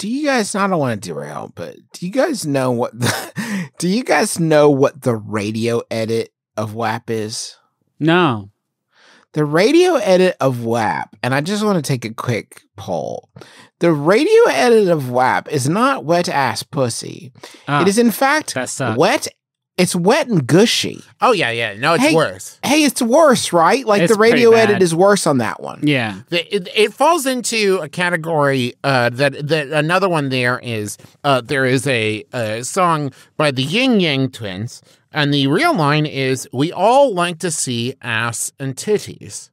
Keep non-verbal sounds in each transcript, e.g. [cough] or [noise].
do you guys? I don't want to derail, but do you guys know what? The, [laughs] do you guys know what the radio edit of WAP is? No. The radio edit of WAP, and I just want to take a quick poll. The radio edit of WAP is not wet ass pussy. Ah, it is in fact wet it's wet and gushy. Oh yeah, yeah. No, it's hey, worse. Hey, it's worse, right? Like it's the radio edit is worse on that one. Yeah, the, it, it, falls into a category uh, that that another one there is. Uh, there is a, a song by the Ying Yang Twins, and the real line is, "We all like to see ass and titties."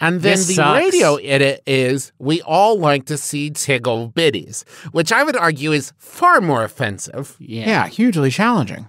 And then this the sucks. radio edit is we all like to see tiggle bitties, which I would argue is far more offensive. Yeah, yeah hugely challenging.